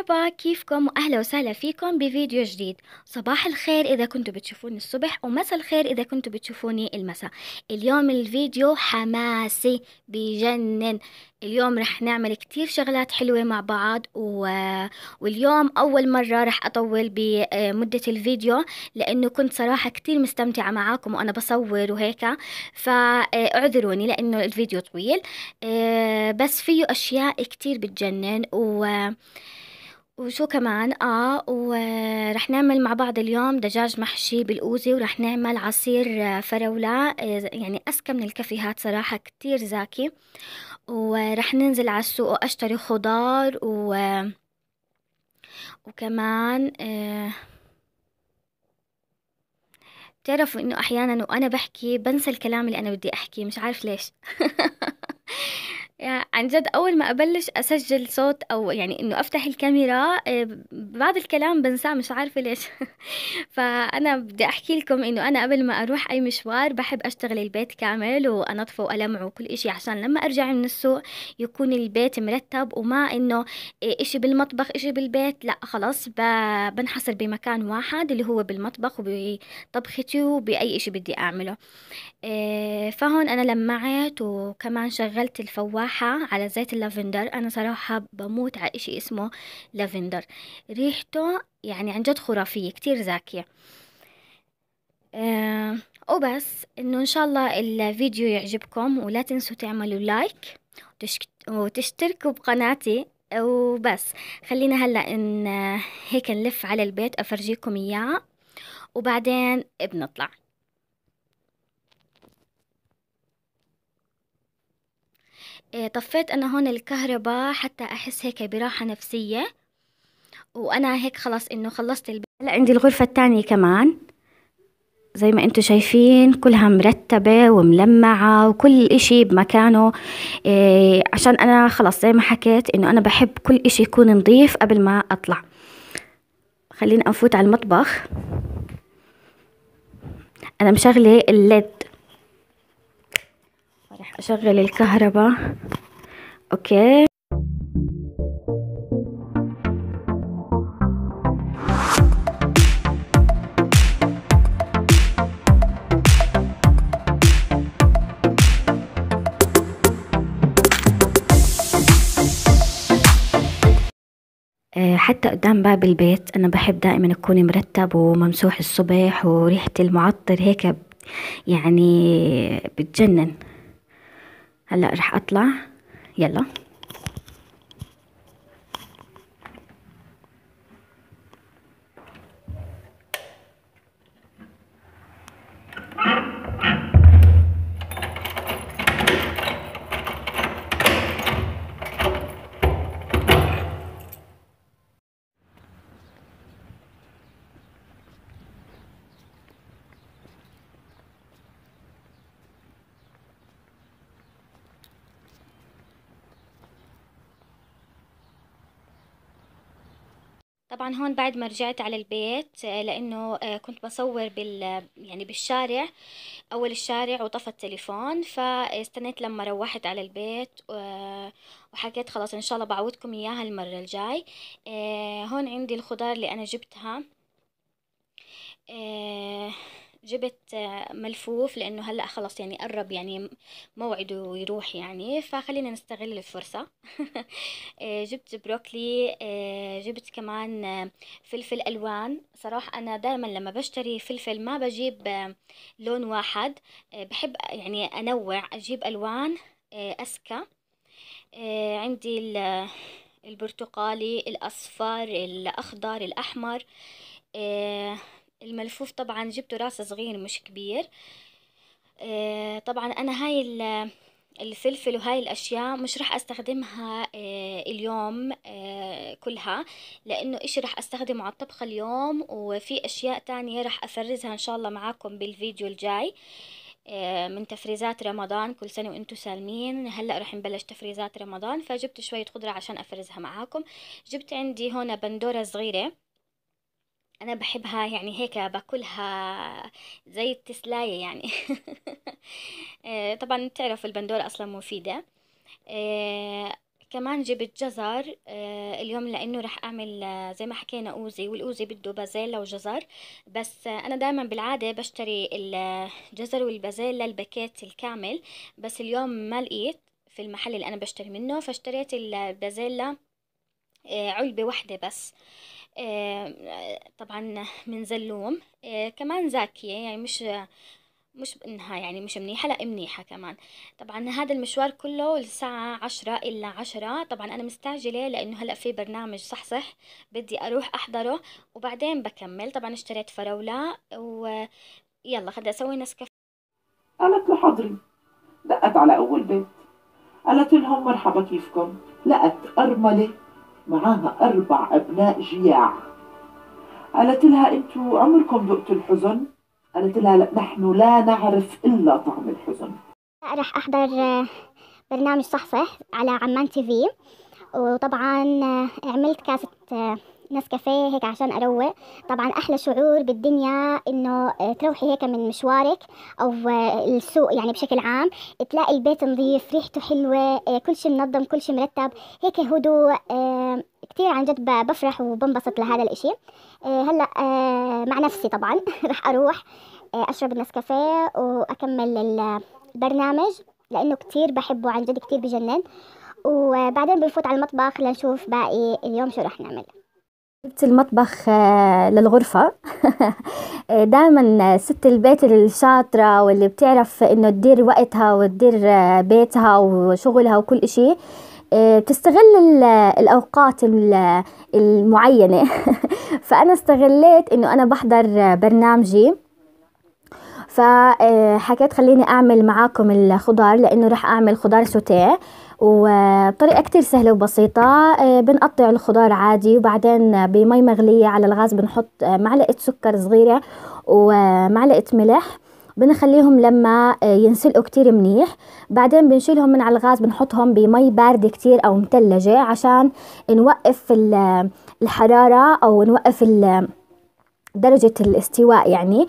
مرحبا كيفكم واهلا وسهلا فيكم بفيديو جديد صباح الخير اذا كنتوا بتشوفوني الصبح ومساء الخير اذا كنتوا بتشوفوني المساء اليوم الفيديو حماسي بجنن اليوم رح نعمل كتير شغلات حلوة مع بعض و... واليوم أول مرة رح أطول بمدة الفيديو لأنه كنت صراحة كتير مستمتعة معاكم وأنا بصور وهيك فاعذروني لأنه الفيديو طويل بس فيه أشياء كتير بتجنن و وشو كمان اه ورح نعمل مع بعض اليوم دجاج محشي بالأوزي ورح نعمل عصير آه، فراولة يعني أسكى من الكافيهات صراحة كتير زاكي ورح ننزل على السوق وأشتري خضار و وكمان بتعرفوا آه، انه احيانا وانا بحكي بنسى الكلام اللي انا بدي احكيه مش عارف ليش يعني عن جد أول ما أبلش أسجل صوت أو يعني إنه أفتح الكاميرا آه، بعض الكلام بنساه مش عارفة ليش فأنا بدي أحكي لكم إنه أنا قبل ما أروح أي مشوار بحب أشتغل البيت كامل وأنظفه وألمعه وكل إشي عشان لما أرجع من السوق يكون البيت مرتب وما إنه آه، إشي بالمطبخ إشي بالبيت لا خلاص بنحصر بمكان واحد اللي هو بالمطبخ وبطبختي وبأي إشي بدي أعمله آه، فهون أنا لمعت وكمان شغلت الفواكه صراحة على زيت اللافندر أنا صراحة بموت على إشي اسمه لافندر ريحته يعني عن جد خرافية كتير زاكية أه وبس إنه إن شاء الله الفيديو يعجبكم ولا تنسوا تعملوا لايك وتشتركوا بقناتي وبس خلينا هلا إن هيك نلف على البيت أفرجيكم إياه وبعدين بنطلع إيه، طفيت أنا هون الكهرباء حتى أحس هيك براحة نفسية وأنا هيك خلاص إنه خلصت البيت هلا عندي الغرفة الثانية كمان زي ما انتم شايفين كلها مرتبة وملمعة وكل اشي بمكانه إيه عشان انا خلاص زي ما حكيت انه انا بحب كل اشي يكون نظيف قبل ما اطلع خلينا افوت على المطبخ انا مشغلة الليد أشغل الكهرباء أوكي آه، حتى قدام باب البيت أنا بحب دائما أكون مرتب وممسوح الصبح وريحة المعطر هيك يعني بتجنن هلا رح اطلع يلا طبعا هون بعد ما رجعت على البيت آه، لانه آه، كنت بصور بال يعني بالشارع اول الشارع وطفى التليفون فاستنيت لما روحت على البيت وحكيت خلاص ان شاء الله بعودكم اياها المرة الجاي آه، هون عندي الخضار اللي انا جبتها جبت ملفوف لانه هلا خلص يعني قرب يعني موعده يروح يعني فخلينا نستغل الفرصه جبت بروكلي آه، جبت كمان فلفل الوان صراحه انا دائما لما بشتري فلفل ما بجيب آه، لون واحد آه، بحب يعني انوع اجيب الوان اسكى عندي البرتقالي الاصفر الاخضر الاحمر الملفوف طبعا جبته راس صغير مش كبير آه، طبعا انا هاي الفلفل وهاي الاشياء مش راح استخدمها آه، اليوم آه، كلها لانه اشي راح استخدمه على الطبخ اليوم وفي اشياء تانية راح افرزها ان شاء الله معاكم بالفيديو الجاي من تفريزات رمضان كل سنة وانتو سالمين هلأ رح نبلش تفريزات رمضان فجبت شوية خضرة عشان افرزها معاكم جبت عندي هنا بندورة صغيرة انا بحبها يعني هيك باكلها زي التسلاية يعني آه، طبعا تعرف البندورة اصلا مفيدة آه، كمان جبت جزر آه، اليوم لانه رح اعمل زي ما حكينا اوزي والاوزي بده بازيلا وجزر بس انا دائما بالعاده بشتري الجزر والبازيلا الباكيت الكامل بس اليوم ما لقيت في المحل اللي انا بشتري منه فاشتريت البازيلا علبه واحده بس آه، طبعا من زلوم آه، كمان زاكية يعني مش مش انها يعني مش منيحة لا منيحة كمان طبعا هذا المشوار كله الساعة عشرة إلا عشرة طبعا أنا مستعجلة لأنه هلأ في برنامج صحصح بدي أروح أحضره وبعدين بكمل طبعا اشتريت فراولة ويلا خدي أسوي نسكافيه قالت له دقت على أول بيت قالت لهم مرحبا كيفكم لقت أرملة معاها أربع أبناء جياع قالت لها أنتوا عمركم ذقتوا الحزن؟ قالت لها لا نحن لا نعرف إلا طعم الحزن رح أحضر آه، برنامج صحصح على عمان تي في وطبعا آه، عملت كاسة آه، نسكافيه هيك عشان اروق طبعا احلى شعور بالدنيا انه آه، تروحي هيك من مشوارك او آه، السوق يعني بشكل عام تلاقي البيت نظيف ريحته حلوه آه، كل شيء منظم كل شيء مرتب هيك هدوء كتير عن جد بفرح وبنبسط لهذا الاشي هلا مع نفسي طبعا رح اروح اشرب النسكافيه واكمل البرنامج لانه كتير بحبه عن جد كتير بجنن وبعدين بنفوت على المطبخ لنشوف باقي اليوم شو رح نعمل جبت المطبخ آه، للغرفة دائما ست البيت الشاطرة واللي بتعرف انه تدير وقتها وتدير آه، بيتها وشغلها وكل اشي آه، بتستغل الاوقات المعينة فانا استغليت انه انا بحضر برنامجي فحكيت خليني اعمل معاكم الخضار لانه رح اعمل خضار سوتيه وطريقة كتير سهلة وبسيطة آه، بنقطع الخضار عادي وبعدين بمي مغلية على الغاز بنحط آه، معلقة سكر صغيرة ومعلقة ملح بنخليهم لما آه، ينسلقوا كتير منيح بعدين بنشيلهم من على الغاز بنحطهم بمي باردة كتير او متلجة عشان نوقف الحرارة او نوقف درجة الاستواء يعني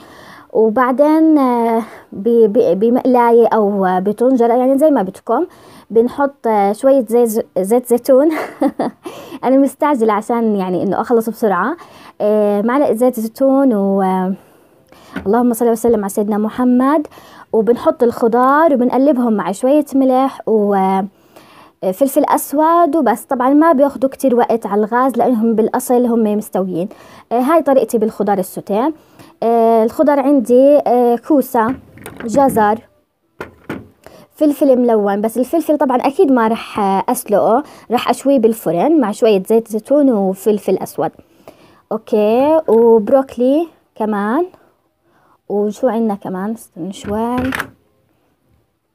وبعدين آه، بمقلاية أو بطنجرة يعني زي ما بدكم بنحط آه، شوية زيت, زيت زيتون أنا مستعجلة عشان يعني إنه أخلص بسرعة آه، معلقة زيت زيتون و اللهم صل وسلم على سيدنا محمد وبنحط الخضار وبنقلبهم مع شوية ملح و آه، فلفل اسود وبس طبعا ما بياخذوا كتير وقت على الغاز لانهم بالاصل هم مستويين آه، هاي طريقتي بالخضار السوتيه آه، الخضار عندي كوسه جزر فلفل ملون بس الفلفل طبعا اكيد ما رح اسلقه رح اشويه بالفرن مع شويه زيت زيتون وفلفل اسود اوكي وبروكلي كمان وشو عندنا كمان استنى شوي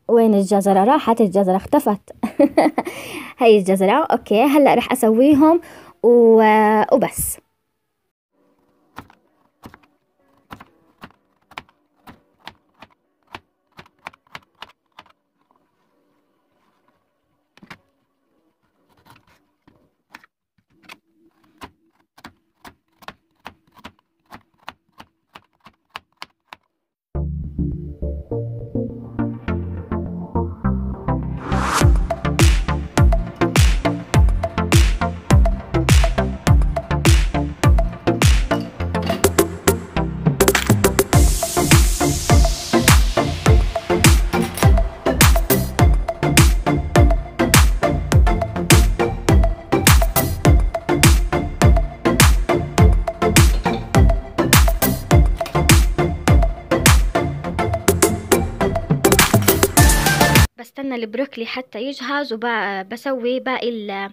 وين الجزرة راحت الجزرة اختفت هاي الجزرة أوكي هلأ رح أسويهم و... وبس البروكلي حتى يجهز وبسوي باقي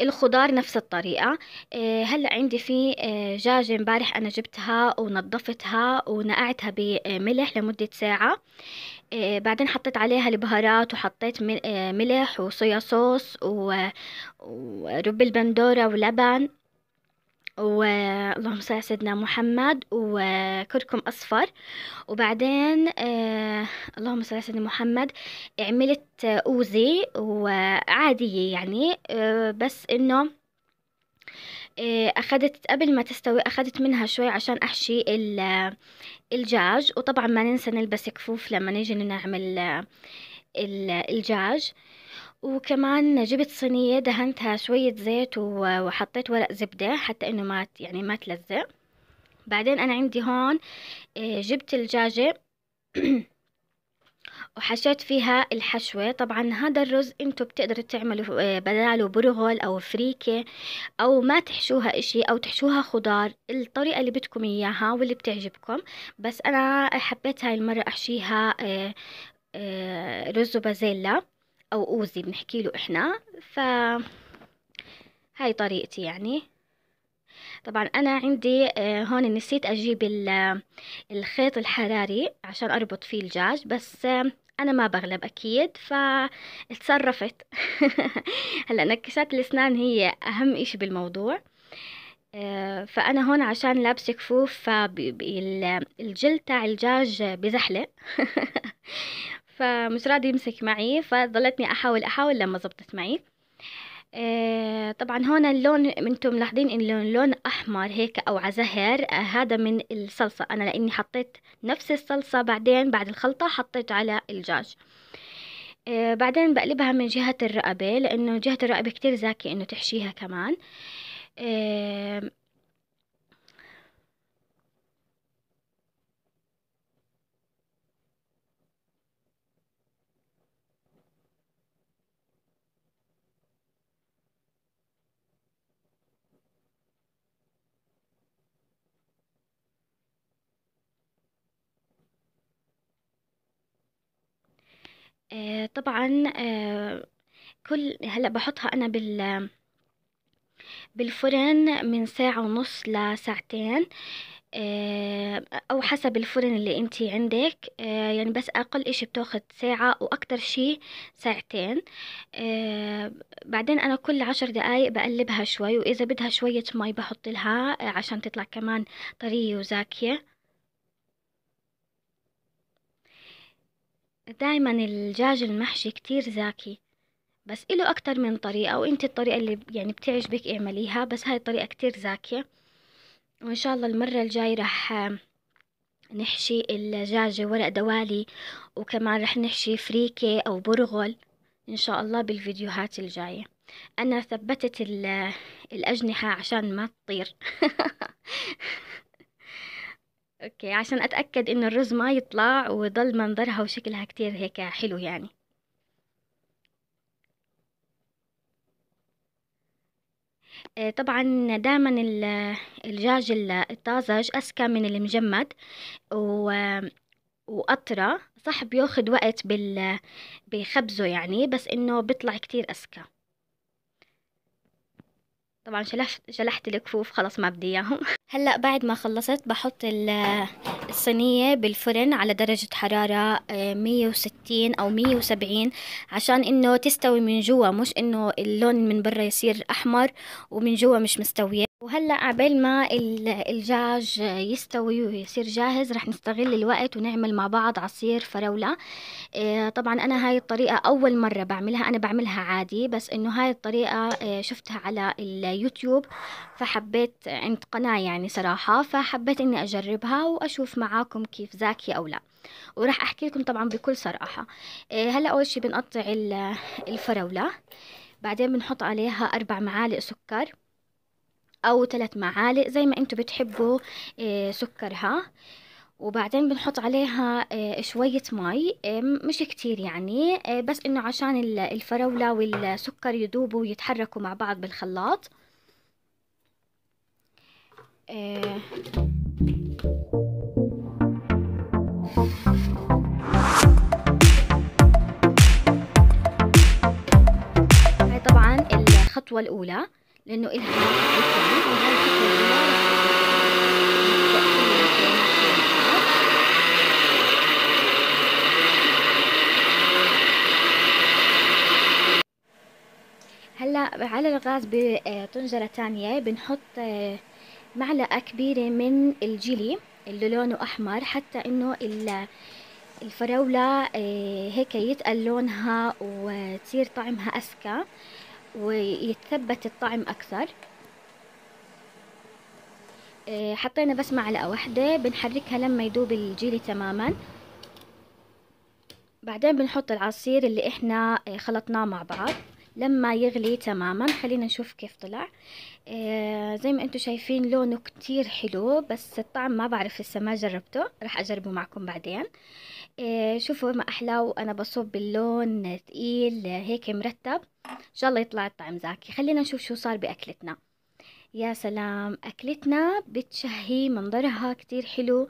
الخضار نفس الطريقة آه، هلأ عندي في آه، دجاجة امبارح أنا جبتها ونظفتها ونقعتها بملح لمدة ساعة آه، بعدين حطيت عليها البهارات وحطيت ملح وصويا صوص ورب البندورة ولبن واللهم صل على سيدنا محمد وكركم اصفر وبعدين آه اللهم صل على سيدنا محمد عملت اوزي وعاديه يعني آه بس انه آه اخذت قبل ما تستوي اخذت منها شوي عشان احشي الجاج وطبعا ما ننسى نلبس كفوف لما نيجي نعمل آه، الجاج وكمان جبت صينية دهنتها شوية زيت وحطيت ورق زبدة حتى انه ما يعني ما تلزق بعدين انا عندي هون آه، جبت الدجاجة وحشيت فيها الحشوة طبعا هذا الرز انتو بتقدروا تعملوا آه، بداله برغل او فريكة او ما تحشوها اشي او تحشوها خضار الطريقة اللي بدكم اياها واللي بتعجبكم بس انا حبيت هاي المرة احشيها آه، رز وبازيلا أو أوزي بنحكي له إحنا ف هاي طريقتي يعني طبعا أنا عندي آه، هون نسيت أجيب الخيط الحراري عشان أربط فيه الجاج بس آه، أنا ما بغلب أكيد فتصرفت هلأ نكشات الأسنان هي أهم إشي بالموضوع آه، فأنا هون عشان لابس كفوف فالجلد تاع الجاج بزحلق فمش راضي يمسك معي فظلتني احاول احاول لما زبطت معي آه، طبعا هون اللون انتم ملاحظين ان اللون لون احمر هيك او عزهر زهر آه، هذا من الصلصة انا لاني حطيت نفس الصلصة بعدين بعد الخلطة حطيت على الدجاج آه، بعدين بقلبها من جهة الرقبة لانه جهة الرقبة كتير زاكي انه تحشيها كمان آه طبعا آه كل هلا بحطها انا بال بالفرن من ساعة ونص لساعتين آه او حسب الفرن اللي انتي عندك آه، يعني بس اقل اشي بتاخد ساعة واكتر شي ساعتين آه، بعدين انا كل عشر دقايق بقلبها شوي واذا بدها شوية مي بحط لها آه، عشان تطلع كمان طرية وزاكية دايما الدجاج المحشي كتير زاكي بس إله أكتر من طريقة وإنت الطريقة اللي يعني بتعجبك اعمليها بس هاي الطريقة كتير زاكية وإن شاء الله المرة الجاي رح نحشي الدجاجة ورق دوالي وكمان رح نحشي فريكة أو برغل إن شاء الله بالفيديوهات الجاية أنا ثبتت الأجنحة عشان ما تطير اوكي عشان اتاكد ان الرز ما يطلع ويضل منظرها وشكلها كتير هيك حلو يعني آه، طبعا دائما الدجاج الطازج اسكى من المجمد و واطرى صح بياخد وقت بال بخبزه يعني بس انه بيطلع كتير اسكى طبعا شلحت شلحت الكفوف خلاص ما بدي اياهم هلا بعد ما خلصت بحط الصينيه بالفرن على درجه حراره 160 آه، او 170 عشان انه تستوي من جوا مش انه اللون من برا يصير احمر ومن جوا مش مستويه وهلا عبال ما الدجاج يستوي ويصير جاهز رح نستغل الوقت ونعمل مع بعض عصير فراولة آه، طبعا انا هاي الطريقة اول مرة بعملها انا بعملها عادي بس انه هاي الطريقة آه، شفتها على اليوتيوب فحبيت عند قناة يعني صراحة فحبيت اني اجربها واشوف معاكم كيف زاكية او لا وراح احكي لكم طبعا بكل صراحة آه، هلا اول شي بنقطع الفراولة بعدين بنحط عليها اربع معالق سكر أو ثلاث معالق زي ما انتوا بتحبوا آه، سكرها وبعدين بنحط عليها آه، شوية مي آه، مش كتير يعني بس انه عشان الفراولة والسكر يذوبوا ويتحركوا مع بعض بالخلاط هاي طبعا الخطوة الأولى لأنه إلها وهاي الفكرة هلا على الغاز بطنجرة آه، تانية بنحط آه، معلقة كبيرة من الجيلي اللي لونه أحمر حتى إنه الفراولة آه، هيك يتقل لونها وتصير طعمها أسكى ويتثبت الطعم أكثر إيه، حطينا بس معلقة واحدة بنحركها لما يدوب الجيلي تماما بعدين بنحط العصير اللي احنا إيه، خلطناه مع بعض لما يغلي تماما خلينا نشوف كيف طلع آه زي ما انتم شايفين لونه كتير حلو بس الطعم ما بعرف لسه ما جربته راح اجربه معكم بعدين آه شوفوا ما احلى وانا بصب اللون ثقيل هيك مرتب ان شاء الله يطلع الطعم زاكي خلينا نشوف شو صار باكلتنا يا سلام أكلتنا بتشهي منظرها كتير حلو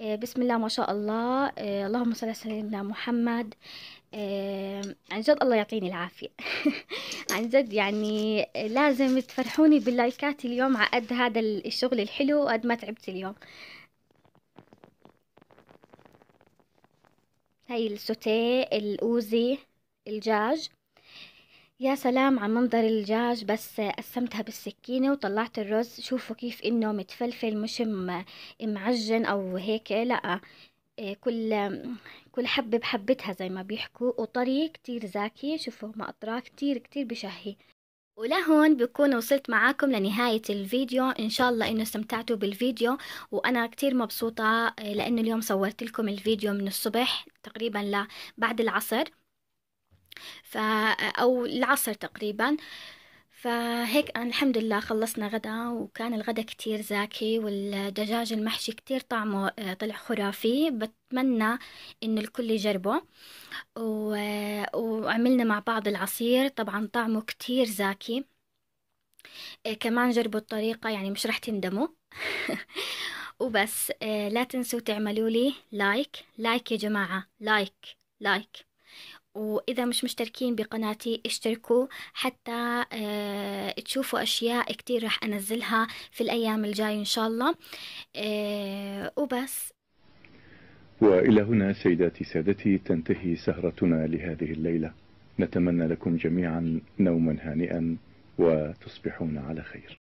آه، بسم الله ما شاء الله آه، اللهم صل على سيدنا محمد آه، عن جد الله يعطيني العافية عن جد يعني لازم تفرحوني باللايكات اليوم على قد هذا الشغل الحلو وقد ما تعبت اليوم هاي السوتيه الأوزي الجاج يا سلام على منظر الدجاج بس قسمتها بالسكينة وطلعت الرز شوفوا كيف انه متفلفل مش معجن او هيك لا إيه، كل كل حبة بحبتها زي ما بيحكوا وطري كتير زاكي شوفوا ما أطراه كتير كتير بشهي ولهون بكون وصلت معاكم لنهاية الفيديو إن شاء الله إنه استمتعتوا بالفيديو وأنا كتير مبسوطة إيه، لأنه اليوم صورت لكم الفيديو من الصبح تقريبا لبعد العصر ف أو العصر تقريبا فهيك أنا الحمد لله خلصنا غدا وكان الغدا كتير زاكي والدجاج المحشي كتير طعمه آه، طلع خرافي بتمنى إنه الكل يجربه آه، وعملنا مع بعض العصير طبعا طعمه كتير زاكي آه، كمان جربوا الطريقة يعني مش رح تندموا وبس لا تنسوا تعملوا لي لايك لايك يا جماعة لايك لايك وإذا مش مشتركين بقناتي اشتركوا حتى اه تشوفوا أشياء كتير رح أنزلها في الأيام الجاية إن شاء الله اه وبس وإلى هنا سيداتي سادتي تنتهي سهرتنا لهذه الليلة نتمنى لكم جميعا نوما هانئا وتصبحون على خير